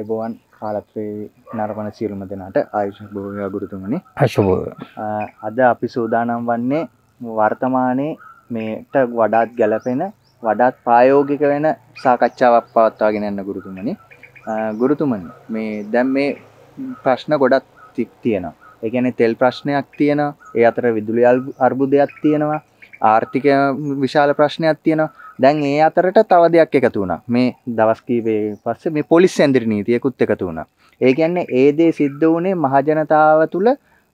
අයිබෝවන් කාලක්්‍රී නරපන සියල්ම දෙනට ආයුෂ භෝය ගුරුතුමනි හශුභ අද අපි සූදානම් වන්නේ වර්තමානයේ මේට වඩාත් ගැලපෙන වඩාත් ප්‍රායෝගික වෙන සාකච්ඡාවක් පවත්වාගෙන යන්න ගුරුතුමනි ගුරුතුමන් මේ දැම් මේ ප්‍රශ්න ගොඩත් තික් තියෙනවා එකන තෙල් ප්‍රශ්නයක් තියෙන ඒ අතර විදුලි අර්බුදයක් තියෙනවා ආර්ථික විශාල ප්‍රශ්නයක් තියෙන දැන් ඒ අතරට තව දෙයක් එකතු වුණා මේ දවස්කීපේ පස්සේ මේ පොලිස් ඇඳරි නීතියකුත් එකතු වුණා ඒ කියන්නේ ඒ දේ සිද්ධ වුණේ මහජනතාව තුළ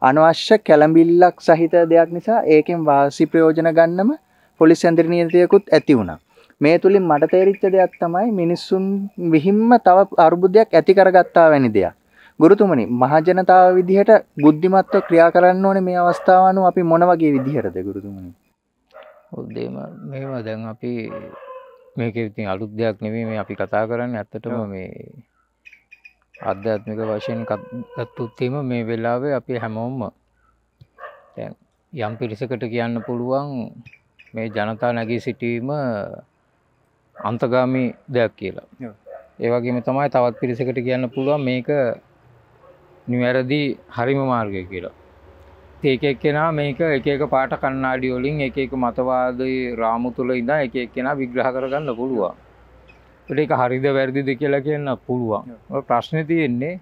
අනවශ්‍ය කැළඹිල්ලක් සහිත දෙයක් නිසා ඒකෙන් වාසි ප්‍රයෝජන ගන්නම පොලිස් ඇඳරි නීතියකුත් ඇති වුණා මේ තුළින් මට තේරිච්ච දෙයක් තමයි මිනිස්සුන් විහිම්ම තව අර්බුදයක් ඇති කරගත්තා වැනි දෙයක් ගුරුතුමනි මහජනතාව විදිහට බුද්ධිමත්ව ක්‍රියා කරන්න ඕනේ මේ අවස්ථාවanu අපි මොන වගේ විදිහටද ගුරුතුමනි ඔදේම මේම දැන් අපි මේක ඉතින් අලුත් දෙයක් නෙවේ මේ අපි කතා කරන්න ඇත්තටම මේ අධ්‍යාත්මික වශයෙන් ගත්තුත්තිම මේ වෙලාවේ අපි හැමෝම්ම යම් පිරිසකට කියන්න පුළුවන් මේ ජනතා නැගී සිටීම අන්තගාමි දෙයක් කියලා ඒවගේම තමයි තවත් පිරිසකට කියන්න පුළුවන් මේක නිවැරදි හරිම මාර්ගය කියලා ඒක එක් කෙනා මේක එක එක පාට කන්නාඩි වලින් එක එක මතවාදී රාමු තුල ඉඳන් එක එක කෙනා විග්‍රහ කරගන්න පුළුවන්. ඒක හරිද වැරදිද කියලා කියන්න පුළුවන්. ප්‍රශ්නේ තියෙන්නේ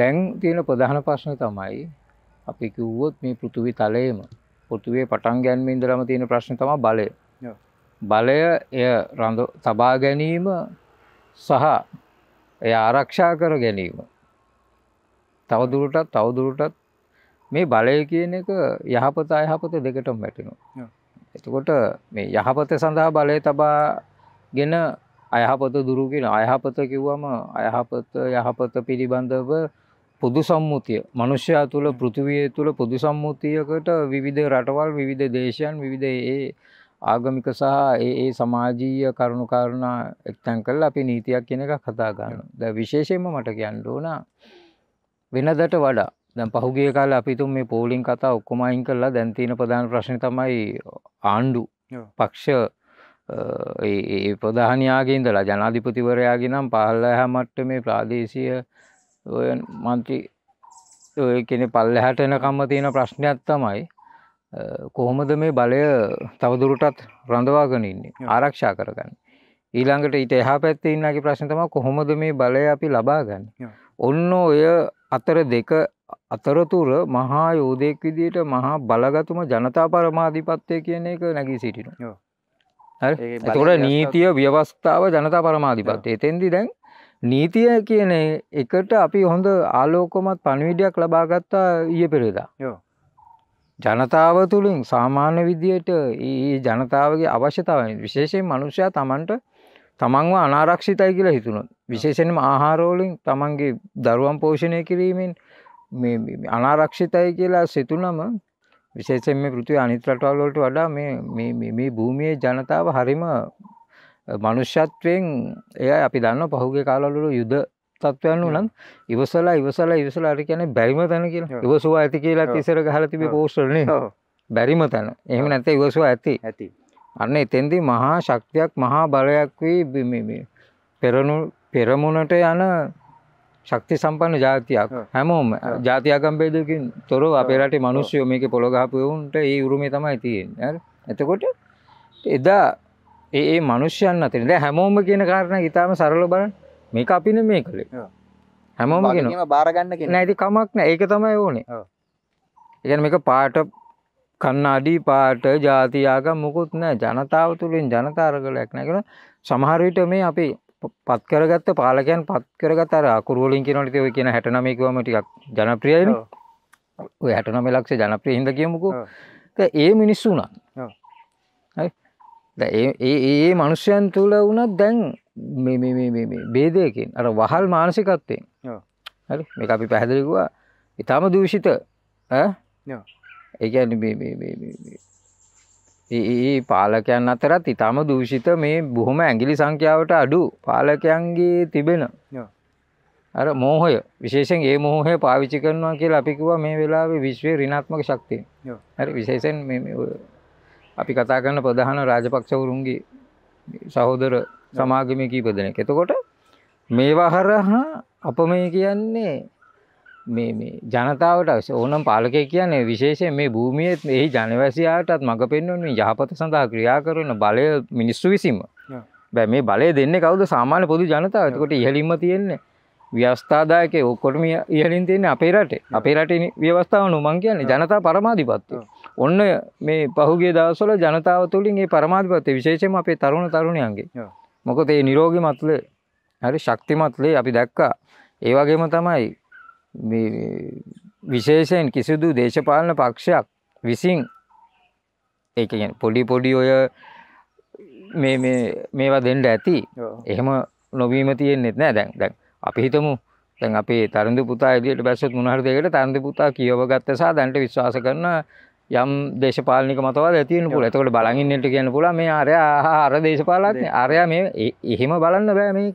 දැන් තියෙන ප්‍රධාන ප්‍රශ්න තමයි අපි කිව්වොත් මේ පෘථිවි තලයේම පෘථිවියේ පටන් ගැනීම ඉඳලම තියෙන ප්‍රශ්නේ තමයි බලය. බලය එය රඳ තබා ගැනීම සහ එය ආරක්ෂා කර ගැනීම. තවදුරටත් තවදුරටත් මේ බලය කියන එක යහපත අයහපත දෙකටම වැටෙනවා. එතකොට මේ යහපත සඳහා බලය තබා ගෙන අයහපත දුරුගෙන අයහපත කිව්වම අයහපත යහපත පිළිබඳව පොදු සම්මුතිය මනුෂ්‍යයා තුළ පෘතිවිය තුළ පොදු සම්මුතියකට විවිධ රටවල් විවිධ දේශයන් විවිධ ඒ ආගමික සහ ඒ ඒ සමාජීය කරුණු කාරණා එක්තැන් කරලා අපි නීතියක් කියන එක කතා ගන්න. ද විශේෂයෙන්ම මට කියන්න ඕන වෙනදට වඩා දැන් පහුගිය කාලේ අපි තුන් මේ පෝලිං කතා ඔක්කොම අයින් කරලා දැන් තියෙන ප්‍රධාන ප්‍රශ්නේ තමයි ආණ්ඩු පක්ෂ ඒ ප්‍රධානයාගේ ඉඳලා ජනාධිපතිවරයාගේ නම් පල්ලහ මට්ටමේ ප්‍රාදේශීය ඔය මන්ත්‍රී ඔය කෙනෙක් පල්ලෙහාට එනකම්ම තියෙන ප්‍රශ්නයක් තමයි කොහොමද මේ බලය තවදුරටත් රඳවාගෙන ඉන්නේ ආරක්ෂා කරගන්න. ඊළඟට ඊට එහා පැත්තේ ඉන්නගේ ප්‍රශ්න තමයි කොහොමද මේ බලය අපි ලබා ගන්න. ඔන්න ඔය අතර දෙක අතරතුර මහා යෝධයෙක් විදියට මහා බලගතුම ජනතා පරමාධිපත්වය කියන එක නැගී සිටිනවා. එතකොට නීතිය ව්‍යවස්ථාව ජනතා පරමාධිපත්වය. එතෙන්දි දැන් නීතිය කියන එකට අපි හොඳ ආලෝකමත් පණවිඩයක් ලබාගත්තා ඊය පෙරේදා. ජනතාව තුළින් සාමාන්‍ය විදියට ඒ ජනතාවගේ අවශ්‍යතාවය විශේෂයෙන් මනුෂ්‍යයා තමන්ට තමන්ව අනාරක්ෂිතයි කියලා හිතුණොත්. විශේෂයෙන්ම ආහාරෝලින් තමන්ගේ දරුවන් පෝෂණය කිරීමෙන් මේ අනාරක්ෂිතයි කියලා සිතුනම විශේෂයෙන් මේ පෘථිවිය අනිත් රටවල් වලට වඩා මේ මේ මේ භූමියේ ජනතාව හරිම මනුෂ්‍යත්වයෙන් එයා අපි දන්නවා පහුගිය කාලවල යුද තත්ත්වයන් උනත් ඉවසලා ඉවසලා ඉවසලා අර කියන්නේ බැරිම තැන කියලා. ඉවසුවා ඇති කියලා ඉස්සර ගහලා තිබේ පෝස්ටර් නේ. බැරිම තැන. එහෙම නැත්නම් ඉවසුවා ඇති. ඇති. අන්න එතෙන්දී මහා ශක්තියක් මහා බලයක් වී මේ පෙරණු පෙරමුණට යන ශක්ති සම්පන්න ජාතියක් හැමෝම ජාතියකම්පේදකින් තොරෝ අපේරට මනුෂ්‍යයෝ මේක පොළොගහපවුන්ට ඒ උරුමේ තමයි තියෙන් එතකොට එදා ඒ මනුෂ්‍යයන් අතින ද හැමෝම කියන කාරණ ඉතාම සරල බල මේ අපින මේ කළේ හැමෝම කියෙන බාරගන්න කියෙන ඇති කමක්න ඒක තමයි ඕනේ එකන මේක පාට කන්නාඩී පාට ජාතියාක මුකුත් නෑ ජනතාව තුළින් ජනතාර කළයක් නැකෙන සමහරවිට මේ අපි පත් කරගත්ත පාලකයන් පත් කරගත අර අකුරු වලින් කියනවනේ ඉතින් ඔය කියන 69 කිව්වම ටිකක් ජනප්‍රියයිනේ. ඔය 69 ලක්ෂ ජනප්‍රිය හින්දා කියමුකෝ. ඒ මිනිස්සු උනා. හරි. දැන් ඒ ඒ ඒ මිනිස්යන් තුල වුණත් දැන් මේ මේ මේ මේ මේ ભેදයකින් අර වහල් මානසිකත්වයෙන්. හරි. මේක අපි පැහැදිලි කිව්වා. ඊටාම දූෂිත ඈ. ඒ කියන්නේ මේ මේ මේ මේ ඒ පාලකයන් අතරත් ඉතාම දූෂිත මේ බොහොම ඇගිලි සංඛ්‍යාවට අඩු පාලකයන්ගේ තිබෙන අර මෝහය විශේෂෙන් ඒ මෝහය පාවිච්චි කරනවා කියලා අපිකුව මේ වෙලාවේ විශ්වය රිනාත්මක ශක්තිය හරි විශේෂෙන් අපි කතා කරන ප්‍රධාන රාජපක්ෂවරුන්ගේ සහෝදර සමාගමය කීපදනෙක් එතකොට මේවා හරහා අප මේ කියන්නේ මේ ජනතාවට ඕනම් පාලකය කියන්නේ විශේෂයෙන් මේ භූමියත් එහි ජනවැසියාටත් මඟ පෙන්වන මේ යහපත සඳහා ක්‍රියා කරන බලය මිනිස්සු විසින්ම. බෑ මේ බලය දෙන්නේ කවුද සාමාන්‍ය පොදු ජනතාව. එතකොට ඉහළින්ම තියෙන්නේ ව්‍යවස්ථාදායකේ ඔක්කොටම ඉහළින් තියෙන්නේ අපේ රටේ. අපේ රටේ ව්‍යවස්ථාව නෝ මං කියන්නේ ජනතා පරමාධිපත්‍ය. ඔන්න මේ පහුගිය දවස්වල ජනතාව තුලින් මේ පරමාධිපත්‍ය විශේෂයෙන්ම අපේ තරුණ තරුණියන්ගේ. මොකද මේ නිරෝගී මත්ලේ හරි ශක්තිමත්ලේ අපි දැක්කා. ඒ වගේම තමයි විශේෂයෙන් කිසිදු දේශපාලන පක්ෂයක් විසින් ඒ පොඩි පොඩි ඔය මේවා දෙන්ට ඇති එහෙම නොවීම තියෙන්නෙත් නෑ දැන් දැන් අපි හිතමු දැන් අපේ තරඳ පුතා එදිට බැස්සත් මුණහර දෙකට තරඳ පුතා කියව ගත්තසා දැන්ට විශ්වාස කරන යම් දේශපාලික මතව ඇතින පුල එතකොට බලඟින්නට කියන පුල මේ අරය අර දේශපාලත්ය අරයා මේ එහෙම බලන්න බෑ මේක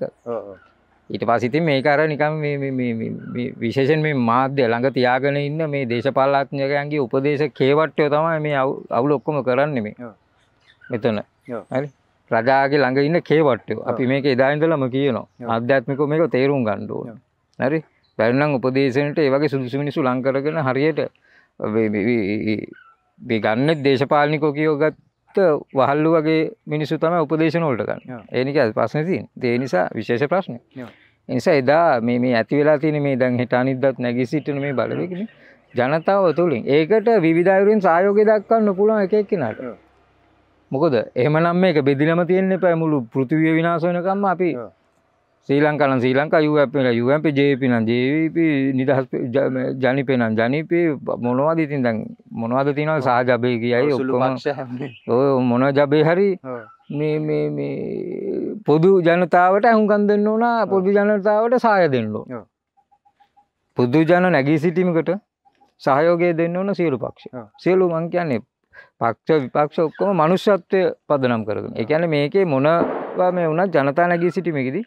ඊට පස්සිතින් මේ කර නිකම් විශේෂෙන් මේ මාධ්‍ය ළඟ තියාගෙන ඉන්න මේ දේශපාලාත්ඥකයන්ගේ උපදේශ කේවට්ටයෝ තමයි මේ අවුල ඔක්කොම කරන්නේ මේ මෙතන හරි රජාගේ ළඟ ඉන්න කේවට්ටයෝ අපි මේක එදායින්දලම කියනවා අධ්‍යාත්මිකව මේක තේරුම් ගන්න ඕන හරි බැරි නම් උපදේශනට ඒ වගේ සුදුසු මිනිස්සු ලං කරගෙන හරියට මේ ගන්න දේශපාලනිකෝ කියෝගත් ගත්ත වහල්ලු වගේ මිනිස්සු තම උපදේශන ොල්ට ගන්න ඒනික පස්සන තින් දේ නිසා විශේෂ ප්‍රශ්න නිසා එදා මේ මේ ඇති වෙලා තින මේ දැන් හිට අනිදත් නැගි සිටන මේ බලවකන ජනතාව තුළින් ඒකට විධාවරෙන් සයෝග දක්වන්න පුළුවන් එකක් කෙනට මොකද එහමනම් මේක බෙදිලම තියෙන්නේ පැමුළු පෘතිවිය විනාසනකම්ම අපි ශ්‍රී ලංකා නම් ශ්‍රී ලංකා UMP නම් UMP JVP නම් JVP නිදහස් ජනිප නම් ජනිප මොනවද ඉතින් දැන් මොනවද තියෙනවා සහ ජබේ කියයි ඔක්කොම ඔය මොන ජබේ හරි මේ මේ මේ පොදු ජනතාවට අහුම්කම් දෙන්න ඕන පොදු ජනතාවට සහාය දෙන්න ඕන පොදු ජන නැගී සිටීමකට සහයෝගය දෙන්න ඕන සියලු පක්ෂ සියලු මං කියන්නේ පක්ෂ විපක්ෂ ඔක්කොම මනුෂ්‍යත්වය පදනම් කරගෙන. ඒ කියන්නේ මේකේ මොන මේ වුණත් ජනතා නැගී සිටීමේදී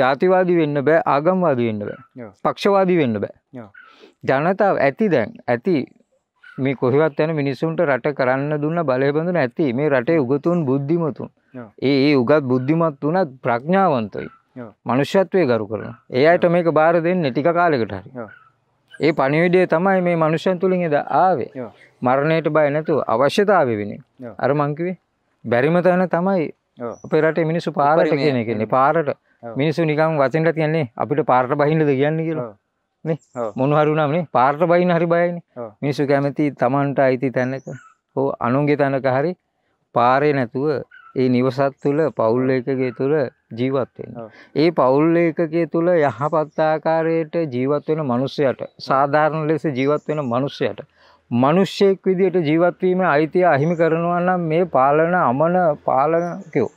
ජාතිවාදී වෙන්න බෑ ආගම්වාදී වෙන්න බෑ පක්ෂවාදී වෙන්න බෑ ජනතාව ඇති දැන් ඇති මේ කොහෙවත් යන මිනිස්සුන්ට රට කරන්න දුන්න බලය බඳුන ඇති මේ රටේ උගතුන් බුද්ධිමතුන් ඒ ඒ උගත් බුද්ධිමත් වුණත් ප්‍රඥාවන්තයි මනුෂ්‍යත්වය ගරු කරන ඒ අයට මේක බාර දෙන්න ටික කාලෙකට හරි ඒ පණිවිඩය තමයි මේ මනුෂ්‍යන් තුළින් එද ආවේ මරණයට බය නැතුව අවශ්‍යතාවය වෙන අර මංකිවේ බැරිම තැන තමයි අපේ රටේ මිනිස්සු පාරට කියන එක කියන්නේ පාරට මිනිස්සු නිකන් වචෙන්ට කියන්නේ අපිට පාරට බහින්නද කියන්නේ කියලා නේ මොන හරි වුණාම නේ පාරට බහින්න හරි බයයිනේ මිනිස්සු කැමති Tamanට අයිති තැනක හෝ අනුන්ගේ තැනක හරි පාරේ නැතුව ඒ නිවසත් තුළ පවුල් ඒකකයේ තුළ ජීවත් වෙනවා. ඒ පවුල් ඒකකයේ තුළ යහපත් ආකාරයට ජීවත් වෙන මිනිසයාට සාධාරණ ලෙස ජීවත් වෙන මිනිසයාට මිනිස්සෙක් විදියට ජීවත් වීම අයිතිය අහිමි කරනවා නම් මේ පාලන අමන පාලකයෝ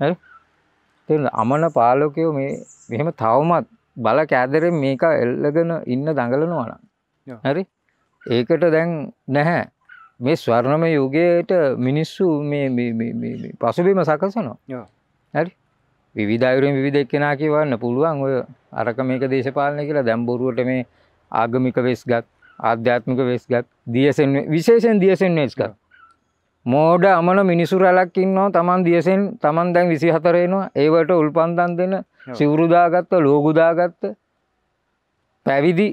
හරි තේරුණා අමන පාලකයෝ මේ මෙහෙම තවමත් බල කෑදරෙන් මේක එල්ලගෙන ඉන්න දඟලනවා නම් හරි ඒකට දැන් නැහැ මේ ස්වර්ණම යුගයට මිනිස්සු මේ පසුබිම සකසනවා හරි විධාවරෙන් විධ එක්කෙනා කියවන්න පුළුවන් ඔය අරක මේක දේශපාලනය කියලා දැම්බොරුවට මේ ආගමික වෙස් ගත් ආධ්‍යාත්මික වෙස්ගත් දියසෙන් විශේෂෙන් දියසෙන් වෙස්ගත් මෝඩ අමන මිනිසු රැලක් ඉන්නවා තමන් දියසෙන් තමන් දැන් විසි හතරේනවා ඒවට උල්පන්තන් දෙන සිවුරුදාගත්ත ලෝගුදාගත්ත පැවිදි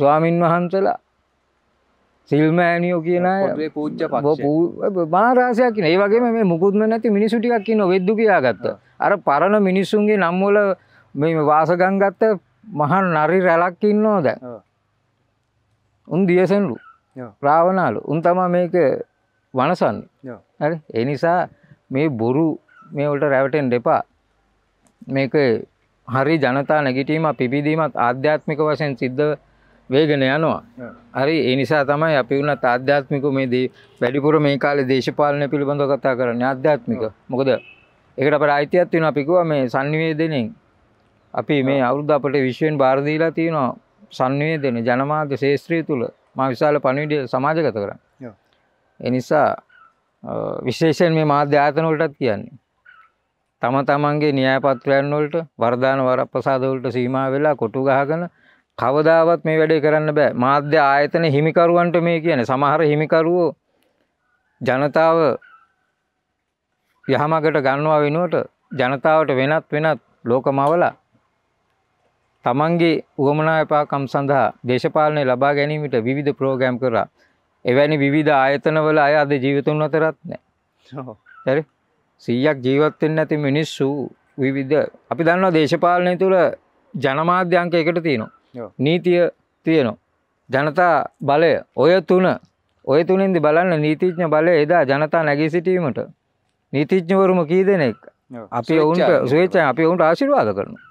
ස්වාමින් වහන්සලා සිල්මෑනියෝ කියන පූජ මාරාසයක් ඒ වගේ මේ මුකුත්ම නැති මිනිසුටිකක් කියන වෙද්දු කියාගත්ත අර පරණ මිනිස්සුන්ගේ නම්වල මේ වාසගංගත්ත මහන් නරි රැලක් ඉන්නවා දැ උන් දියසෙන්ලු ප්‍රාවනාලු උන් තමා මේක වනසන්න හරි එනිසා මේ බොරු මේ වලට රැවටෙන් දෙපා මේක හරි ජනතා නැගිටීමක් පිබිදීමක් ආධ්‍යාත්මික වශයෙන් සිද්ධ වේගෙන යනවා හරි ඒ නිසා තමයි අපි වුණත් ආධ්‍යාත්මික මේ දේ වැඩිපුර මේ කාලේ දේශපාලනය පිළිබඳව කතා කරන්නේ ආධ්‍යාත්මික මොකද ඒකට අපට අයිතියක් තියෙනවා අපි කිව්වා මේ sannivedanayen අපි මේ අවුරුද්ද අපිට විශ්වයෙන් බාර දීලා තියෙනවා සංවේදන ජනමාධ්‍ය ශේත්‍රය තුළ මා විශාල පණවිඩිය සමාජගත කරන්න. එනිසා විශේෂයෙන් මේ මාධ්‍ය ආතනවලටත් කියන්නේ. තම තමන්ගේ න්‍යායපත්‍රයන් වලට වර්ධාන වරප්‍රසාද වලට සීමා වෙලා කොටු ගහගෙන කවදාවත් මේ වැඩේ කරන්න බෑ. මාධ්‍ය ආයතන හිමිකරුවන්ට මේ කියන්නේ සමහර හිමිකරුවෝ ජනතාව යහමකට ගන්නවා වෙනුවට ජනතාවට වෙනත් වෙනත් ලෝකමවලා තමන්ගේ උවමනා එපාකම් සඳහා දේශපාලනය ලබා ගැනීමට විවිධ ප්‍රෝගෑම් කරා. එවැනි විධ ආයතනවල අය අද ජීවිතුන් අතරත් නෑ. ඇරි සීයක් ජීවත්තෙන් නැති මිනිස්සු විවිධ අපි දන්නවා දේශපාලනය තුළ ජනමාධ්‍යංක එකට තියෙනවා. නීතිය තියනවා. ජනතා බලය ඔය තුන ඔය තුනින්දි බලන්න නීතිඥ බලය එදා ජනතා නැගී සිටීමට නීතිඥවරුම කී දෙනෙක් අපි ඔවුන්ට සුවේචා අපි ඔවුන්ට ආශිර්වාද කරනවා.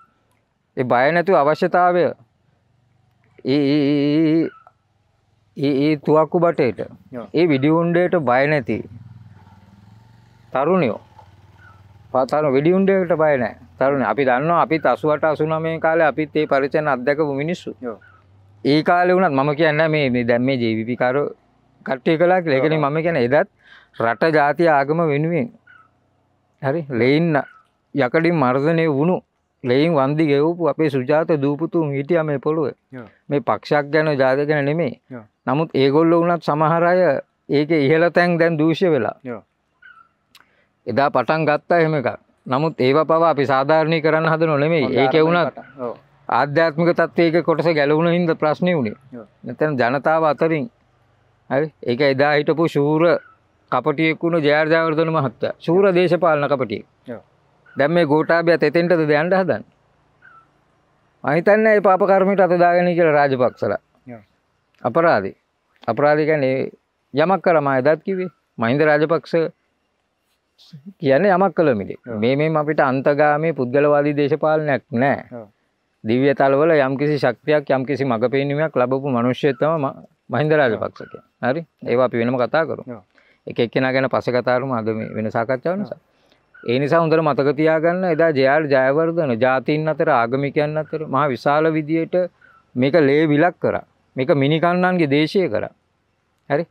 ඒ බය නැතු අවශ්‍යතාවය ඒ ඒ තුවක්කු බටයට ඒ විඩියුන්ඩයට බය නැති තරුණයෝ පතර විඩියුන්ඩයට බය නෑ තරුණ අපි දන්න අපිත් අසුවට අසුනමේ කාලේ අපිත් ඒ පරිචයන අත්දැකපු මිනිස්සු ඒ කාලේ වුණත් මම කියන්න මේ දැන් මේ ජීවිපිකාර කට්ටිය කළා කියලා. ඒකනේ මම කියන්නේ එදත් රට ජාතිය ආගම වෙනුවෙන් හරි ලේන්න යකඩින් මර්ධනය වුණු ලෙයින් වන්දි ගෙවපු අපේ සුජාත දූපතුන් හිටිය මේ පොළුව මේ පක්ෂක් ගැන ජාත ගැන නෙමේ නමුත් ඒගොල්ල වුණත් සමහරය ඒක ඉහල තැන් දැන් දූෂ්‍ය වෙලා එදා පටන් ගත්තා එහෙම එකක් නමුත් ඒව පවා අපි සාධාරණය කරන්න හද නොනෙමේ ඒක වුණත් ආධ්‍යාත්මික තත්වයක කොටස ගැලවුණ හින්ද ප්‍රශ්නය වුණේ නැතැන ජනතාව අතරින් ඒක එදා හිටපු ශූර කපටියෙක්ුණු ජයාර්ජාවර්ධන මහත්තා ශූර දේශපාලන කපටිය දැන් මේ ගෝඨාභයත් එතෙන්ටද යන්න හදන්නේ මම හිතන්නේ ඒ පාප කර්මයට අත දාගන්නේ කියලා රාජපක්ෂලා අපරාධි අපරාධි කියන්නේ යමක් කළා මම එදත් කිව්වේ මහින්ද රාජපක්ෂ කියන්නේ යමක් කළ මිලේ මේ මේ අපිට අන්තගාමී පුද්ගලවාදී දේශපාලනයක් නැහැ දිව්‍ය තලවල යම්කිසි ශක්තියක් යම්කිසි මඟ පෙන්වීමක් ලැබපු මිනිස්සෙක් තමයි මහින්ද රාජපක්ෂ කියන්නේ හරි ඒවා අපි වෙනම කතා කරමු එක එක්කෙනා ගැන පස්සේ කතා කරමු අද මේ වෙන සාකච්ඡාව නිසා ඒ නිසා හොඳට මතක තියාගන්න එදා ජයාල් ජයවර්ධන ජාතීන් අතර ආගමිකයන් අතර මහා විශාල විදියට මේක ලේ විලක් කරා. මේක මිනිකන්නන්ගේ දේශය කරා. හරි?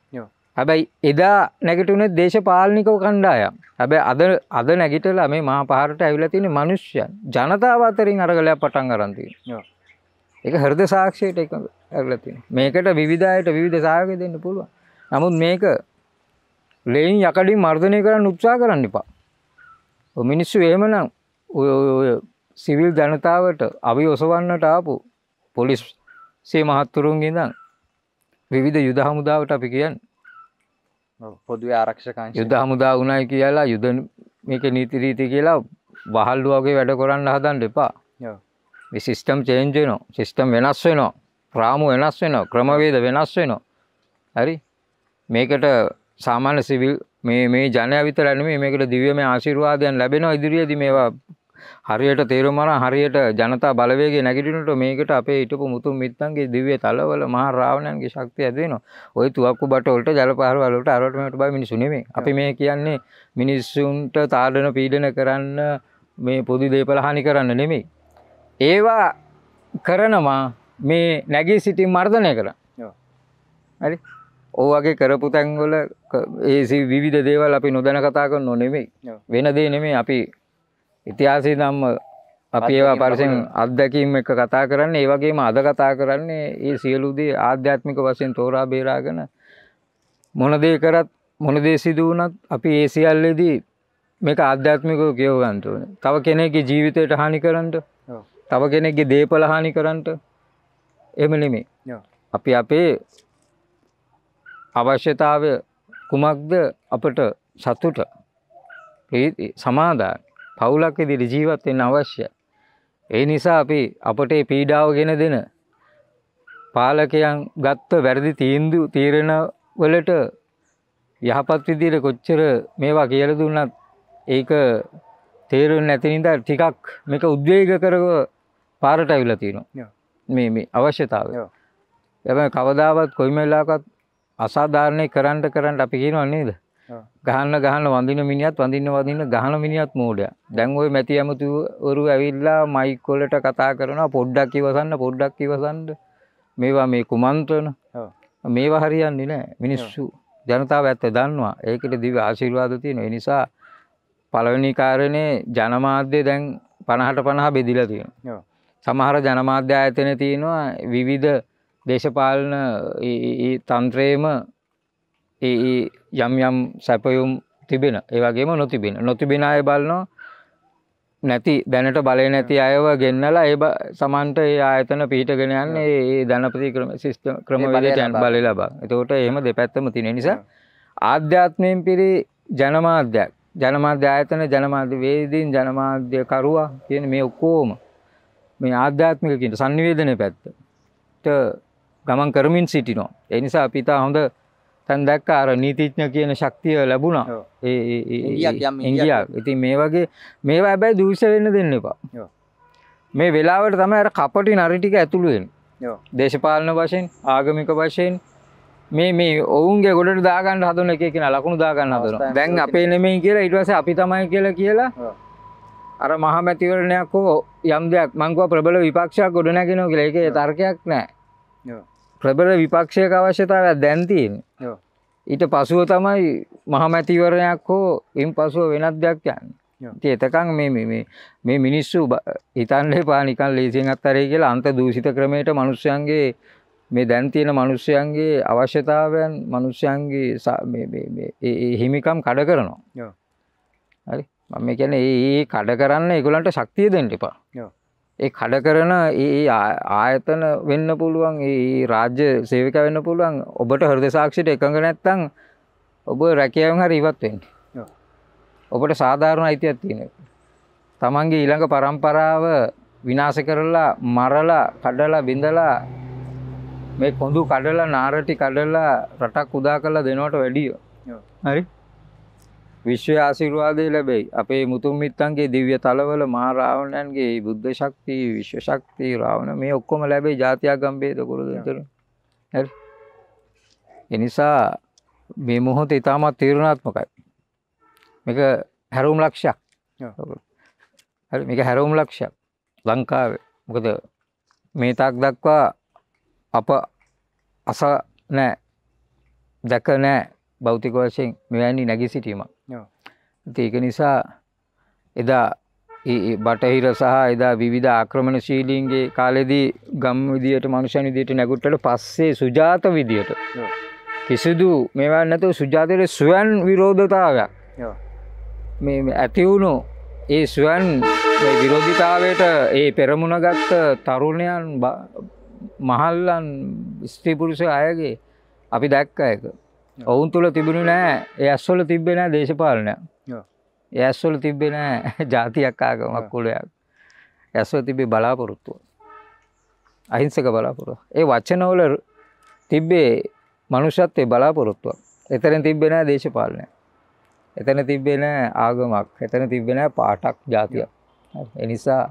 හැබැයි එදා නැගිටුනේ දේශපාලනිකව කණ්ඩායම්. හැබැයි අද අද නැගිටලා මේ මහා පහරට ඇවිල්ලා තියෙන මිනිස්සුයන් ජනතාව අතරින් අරගලයක් පටන් ගන්න තියෙනවා. ඒක හෘද සාක්ෂියට එක ඇරලා තියෙනවා. මේකට විවිධායට විවිධ සහයෝගය දෙන්න පුළුවන්. නමුත් මේක ලේන් යකඩින් මර්ධනය කරන්න උත්සාහ කරන්න එපා. මිනිස්සු එහෙමනම් සිවිල් ජනතාවට අවි ඔසවන්නට ආපු පොලිස් සේ මහත්තුරුන්ගේ දම් විවිධ යුද හමුදාවට අපි කියන්න පොදුව ආරක්ෂකන් යුද හමුදා වුණයි කියලා යුද මේක නීතිරීති කියලා බහල්ලු වගේ වැඩ කොරන්න හදන් දෙපා සිිස්ටම් චේන්ජනෝ සිිස්ටම් වෙනස් වෙනවා ප්‍රාමු වෙනස් වෙනවා ක්‍රමවේද වෙනස් වෙනවා හරි මේකට සාමාන්‍ය සිවිල් මේ මේ ජනයා විතර නෙමෙයි මේකට දිව්‍යමය ආශිර්වාදයන් ලැබෙනවා ඉදිරියේදී මේවා හරියට තේරුම් අරන් හරියට ජනතා බලවේගය නැගිටිනකොට මේකට අපේ හිටපු මුතුන් මිත්තන්ගේ දිව්‍ය තලවල මහා රාවණයන්ගේ ශක්තිය ඇද වෙනවා. ওই තුවක්කු බට වලට ජලපහර වලට අරවට මෙවට බයි මිනිස්සු නෙමෙයි. අපි මේ කියන්නේ මිනිස්සුන්ට තාඩන පීඩන කරන්න මේ පොදු දේපල හානි කරන්න නෙමෙයි. ඒවා කරනවා මේ නැගී සිටින් මර්ධනය කරන්න. හරි ඕවගේ කරපු තැන්වල ඒසි විවිධ දේවල් අපි නොදැන කතා කරන්න නොනෙමෙයි වෙන දේ නෙමේ අපි ඉතිහාසය දම්ම අපි ඒවා පරිසෙන් අත්දැකීම් එක කතා කරන්න ඒ වගේම අද කතා කරන්නේ ඒ සියලුදේ ආධ්‍යාත්මික වශයෙන් තෝරා බේරාගෙන මොනදේ කරත් මොනදේ සිදුවනත් අපි ඒ සියල්ලෙදී මේක අධ්‍යාත්මිකව කියවගන්තවන තව කෙනෙගේ ජීවිතයට හානි කරන්නට තව කෙනෙක්ගේ දේපල හානි කරන්නට එම නෙමේ අපි අපේ අවශ්‍යතාවය කුමක්ද අපට සතුට සමාදා පවුලක් ඉදිරි ජීවත් වෙන්න අවශ්‍යයි. ඒ නිසා අපි අපට මේ පීඩාව ගෙන දෙන පාලකයන් ගත්ත වැරදි තීන්දුව තීරණ වලට යහපත් විදිහට කොච්චර මේවා කියලා දුන්නත් ඒක තේරුම් නැති නිසා ටිකක් මේක උද්වේග කරව පාරට අවිලා තියෙනවා. මේ මේ අවශ්‍යතාවය. හැබැයි කවදාවත් කොයිම වෙලාවකත් අසාධාරණය කරන්න කරන්න අපි කියනවා නේද? ගහන්න ගහන්න වඳින මිනිහත් වඳින්න වඳින්න ගහන මිනිහත් මෝඩයා. දැන් ওই මැති ඇමතිවරු ඇවිල්ලා මයික් වලට කතා කරනවා පොඩ්ඩක් ඉවසන්න පොඩ්ඩක් ඉවසන්න. මේවා මේ කුමන්ත්‍රණ. මේවා හරියන්නේ නැහැ. මිනිස්සු ජනතාව ඇත්ත දන්නවා. ඒකට දිව්‍ය ආශිර්වාද තියෙනවා. ඒ නිසා පළවෙනි කාරණේ ජනමාධ්‍ය දැන් 50ට 50 බෙදිලා තියෙනවා. සමහර ජනමාධ්‍ය ආයතන තියෙනවා විවිධ දේශපාලන තන්ත්‍රයේම යම් යම් සැපයුම් තිබෙන ඒවගේම නොතිබෙන නොතිබෙන අය බලනවා නැති දැනට බලය නැති අයව ගෙන්නලා ඒ සමන්ට ඒ ආයතන පිහිටගෙන යන්නේ ඒ ධනපති ක්‍රම සිිස්ටම ක්‍රමවලයන් බලය ලබා එතකොට එහෙම දෙපැත්තම තිනෙන නිසා ආධ්‍යාත්මයෙන් පිරි ජනමාධ්‍යයක් ජනමාධ්‍ය ආයතන ජනමාධ්‍ය වේදීන් ජනමාධ්‍යකරුවා කියන මේ ඔක්කෝම මේ ආධ්‍යාත්මිකකින්ට සංනිවේදනය පැත්ත ගමන් කරමින් සිටිනෝ. එනිසා අපිතා හොඳ තැන් දැක්ක අර නීතිඥ කියන ශක්තිය ලැබුණා ඉගියක් ඉතින් මේ වගේ මේවා ඇබැයි දූෂ වෙන්න දෙන්න එපා මේ වෙලාවට තම ඇර කපටි නරිටික ඇතුළුවෙන් දේශපාලන වශයෙන් ආගමික වශයෙන් මේ මේ ඔවුන්ගේ ගොඩට දාගන්න හදන එක කියෙන ලකුණු දාගන්න හදන දැන් අපේ නෙමයි කියලා ඉටවස අපි තමයි කියලා කියලා අර මහමැතිවරණයක් හෝ යම් දෙයක් මංකුව ප්‍රබල විපක්ෂයක් ගොඩනැගෙනෝ කියලා එක තර්කයක් නෑ ප්‍රබල විපක්ෂයක අවශ්‍යතාවයක් දැන්තියෙන් ඊට පසුව තමයි මහමැතිවරණයක් හෝ ඉම් පසුව වෙනත් දෙයක් යන්න ති එතකං මේ මේ මිනිස්සු හිතන්ලේ පානිකන් ලේසින් අත්තරේ කියලා අන්ත දූසිත ක්‍රමයට මනුෂ්‍යයන්ගේ මේ දැන්තියෙන මනුෂ්‍යයන්ගේ අවශ්‍යතාවයන් මනුෂ්‍යයන්ගේ හිමිකම් කඩ කරනවා හරි මම කියන්නේ ඒ කඩ කරන්න එකුලන්ට ශක්තිය දෙන්නටිපා ඒ කඩ කරන ඒ ආයතන වෙන්න පුළුවන් ඒ රාජ්‍ය සේවක වෙන්න පුළුවන් ඔබට හෘද සාක්ෂියට එකඟ නැත්නම් ඔබ රැකියාවෙන් හරි ඉවත් වෙන්න. ඔබට සාධාරණ අයිතියක් තියෙනවා. තමන්ගේ ඊළඟ પરම්පරාව විනාශ කරලා මරලා කඩලා බිඳලා මේ කොඳු කඩලා නාරටි කඩලා රටක් උදා කරලා දෙනවට වැඩිය. හරි විශ්ව ආශිර්වාදය ලැබෙයි. අපේ මුතුන් මිත්තන්ගේ දිව්‍ය තලවල මහා රාවණයන්ගේ බුද්ධ ශක්තිය, විශ්ව ශක්තිය, රාවණ මේ ඔක්කොම ලැබෙයි ජාත්‍යාගම් ભેද කුරුදෙන්තර. හරි. ඒ නිසා මේ මොහොත ඉතාමත් තීරණාත්මකයි. මේක හැරවුම් ලක්ෂයක්. හරි මේක හැරවුම් ලක්ෂයක්. ලංකාවේ මොකද මේ තාක් දක්වා අප අස නැහැ දැක නැහැ භෞතික වශයෙන් මෙවැනි නැගී සිටීමක්. ඒක නිසා එදා බටහිර සහ එදා විවිධ ආක්‍රමණශීලීන්ගේ කාලෙදී ගම් විදියට මනුෂ්‍යයන් විදියට නැගුට්ටට පස්සේ සුජාත විදියට කිසිදු මේවා නැතුව සුජාතයට ස්වයන් විරෝධතාවයක් මේ ඇති වුණු ඒ ස්වයන් විරෝධිතාවයට ඒ පෙරමුණගත්ත තරුණයන් මහල්ලන් ස්ත්‍රීපුරුෂ අයගේ අපි දැක්ක එක ඔවුන් තුළ තිබුණු නෑ ඇස්වල තිබෙන දේශපාලනය ඇස්වල තිබෙන ජාතියක් ආගමක් කුලයක් ඇස්ව තිබේ බලාපොරොත්තුව අහිංසක බලාපොරො ඒ වචනවල තිබ්බේ මනුෂත්වය බලාපොරොත්තුව එතන තිබෙන දේශපාලනය එතන තිබෙන ආගමක් එතන තිබෙන පාටක් ජාතිය එනිසා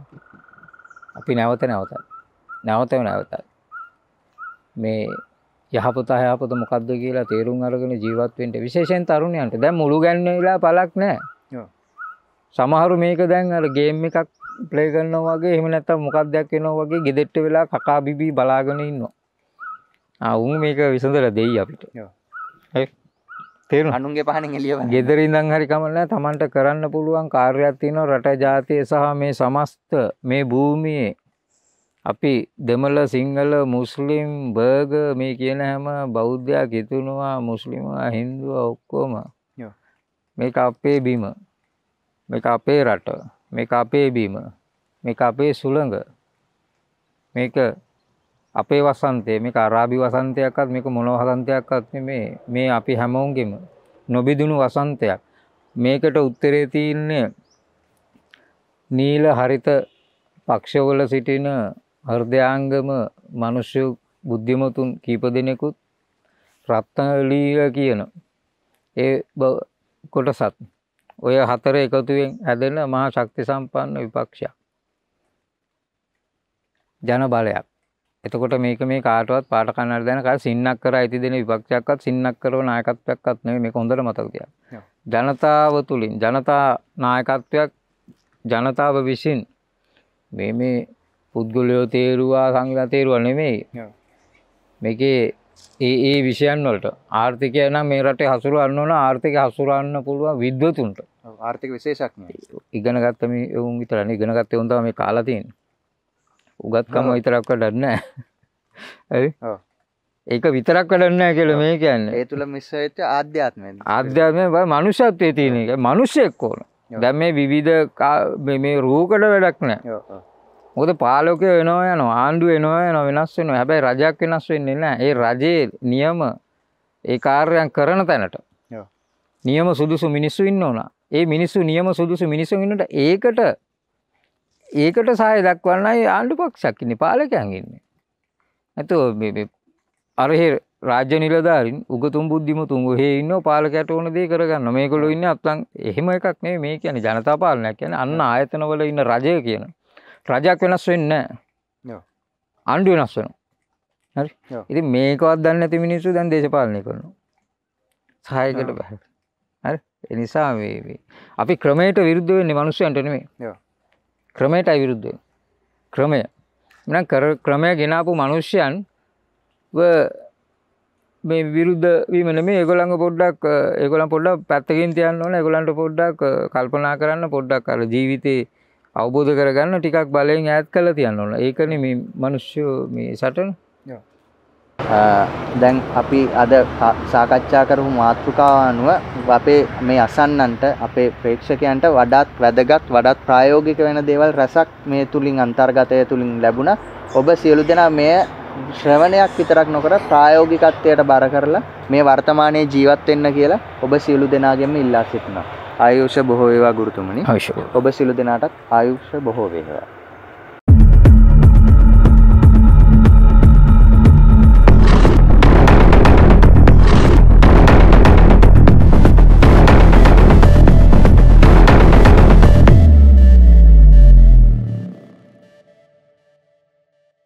අපි නැවත නැවතයි නැවතව නැවතයි මේ යහපත අයහපත මොකද්ද කියලා තේරුම් අරගෙන ජීවත් වෙන්න විශේෂයෙන් තරුණයන්ට දැන් මුළු ගැන්වෙලා පළක් නැහැ. සමහරු මේක දැන් අර ගේම් එකක් ප්ලේ කරනවා වගේ එහෙම නැත්නම් මොකක්දයක් වෙනවා වගේ ගෙදෙට්ට වෙලා කකා බිබී බලාගෙන ඉන්නවා. ආ උන් මේක විසඳලා දෙයි අපිට. හරි. තේරුණා. අනුන්ගේ පහනෙන් එළිය වань. ගෙදර ඉඳන් හරි කමක් නැහැ. Tamanට කරන්න පුළුවන් කාර්යයක් තියෙනවා රට ජාතිය සහ මේ සමස්ත මේ භූමියේ අපි දෙමළ සිංහල මුස්ලිම් බර්ග මේ කියන හැම බෞද්ධයක් හිතුනවා මුස්ලිමවා හින්දුව ඔක්කොම මේ අපේ බිම මේ අපේ රට මේ අපේ බීම මේ අපේ සුළඟ මේක අපේ වසන්තය මේ අරාබි වසන්තයක්ත් මේක මොනව වසන්තයක්ත් මේ මේ අපි හැමෝන්ගෙම නොබිදුණු වසන්තයක් මේකට උත්තරේ තියන්නේ නීල හරිත පක්ෂවල සිටින හෘදයාංගම මිනිස්සු බුද්ධිමතුන් කීප දෙනෙකුත් රත්නලීය කියන ඒ කොටසත් ඔය හතර එකතුවෙන් හැදෙන මහා ශක්ති සම්පන්න විපක්ෂයක් ජන බලයක් එතකොට මේක මේ කාටවත් පාට කන්නට දැන කර සින්නක් කර ඇති දෙන විපක්ෂයක්වත් සින්නක් කරව නායකත්වයක්වත් නෙවෙයි මේක හොඳට මතක තියාගන්න. ජනතාව තුලින් ජනතා නායකත්වයක් ජනතාව විසින් මේ මේ පුද්ගලයෝ තේරුවා සංවිධාන තේරුවා නෙමෙයි. මේකේ ඒ ඒ විෂයන් වලට ආර්ථිකය නම් මේ රටේ හසුරවන්න ඕන ආර්ථික හසුරවන්න පුළුවන් විද්වතුන්ට. ආර්ථික විශේෂඥයෝ. ඉගෙන ගත්ත මේ උන් විතරනේ ඉගෙන ගත්තේ උන් තමයි මේ කාලා තියෙන්නේ. උගත්කම විතරක් වැඩක් නැහැ. හරි? ඔව්. ඒක විතරක් වැඩන්නේ කියලා මේ කියන්නේ. ඒ තුල මිස් වෙච්ච ආධ්‍යාත්මය. ආධ්‍යාත්මය බයි මනුෂ්‍යත්වයේ තියෙන එක. මනුෂ්‍යෙක් ඕන. දැන් මේ විවිධ මේ රූකඩ වැඩක් නැහැ. මොකද පාලකයෝ එනවා යනවා ආණ්ඩුව එනවා යනවා වෙනස් වෙනවා හැබැයි රජයක් වෙනස් වෙන්නේ නැහැ ඒ රජයේ නියම ඒ කාර්යයන් කරන තැනට නියම සුදුසු මිනිස්සු ඉන්න ඕන ඒ මිනිස්සු නියම සුදුසු මිනිස්සු ඉන්නට ඒකට ඒකට සහය දක්වන්නයි ආණ්ඩු පක්ෂයක් ඉන්නේ පාලකයන් ඉන්නේ නැතුව අරහෙ රාජ්‍ය නිලධාරින් උගතුම් බුද්ධිමතුන් ඔහේ ඉන්න පාලකයට ඕන දේ කරගන්න මේගොල්ලෝ ඉන්නේ අත්ලන් එහෙම එකක් නෙවෙයි මේ කියන්නේ ජනතා පාලනයක් කියන්නේ අන්න ආයතනවල ඉන්න රජය කියනවා රජයක් වෙනස් වෙන්න අන්ඩු වෙනස් වෙන හරි ඉති මේකවත් දන්න ඇති මිනිස්සු දැන් දේශපාලනය කරනු සහයකට බැහ හරි එනිසා වේවේ අපි ක්‍රමයට විරුද්ධ වෙන්නේ මනුස්ස ඇටනේ ක්‍රමයට අයිවිරුද්ධ ක්‍රමය මෙ කර ක්‍රමය ගෙනාපු මනුෂ්‍යයන් මේ විරුද්ධ වීමන මේ ඒගොළඟ පොඩ්ඩක් ඒගොලන් පොඩ්ඩක් පැත්තකින් තියන්න ඕන ඒගොලන්ට පොඩ්ඩක් කල්පනා කරන්න පොඩ්ඩක් අර ජීවිතේ අවබෝධ කරගන්න ටිකක් බලයෙන් ඈත් කළ තියන්න ඕන ඒකන මේ මනුෂ්‍යෝ මේ සටන දැන් අපි අද සාකච්ඡා කරපු මාතෘකාවනුව අපේ මේ අසන්නන්ට අපේ ප්‍රේක්ෂකයන්ට වඩාත් වැදගත් වඩාත් ප්‍රායෝගික වෙන දේවල් රැසක් මේ තුලින් අන්තර්ගතය තුලින් ලැබුණ ඔබ සියලු දෙනා මේ ශ්‍රවණයක් විතරක් නොකර ප්‍රායෝගිකත්වයට බර කරලා මේ වර්තමානයේ ජීවත් වෙන්න කියලා ඔබ සියලු දෙනාගෙම ඉල්ලා සිටිනවා ආයුෂ බොහෝ වේවා ගුරුතුමනි. ඔබ සිළු දෙනාටත් ආයුෂ බොහෝ වේවා.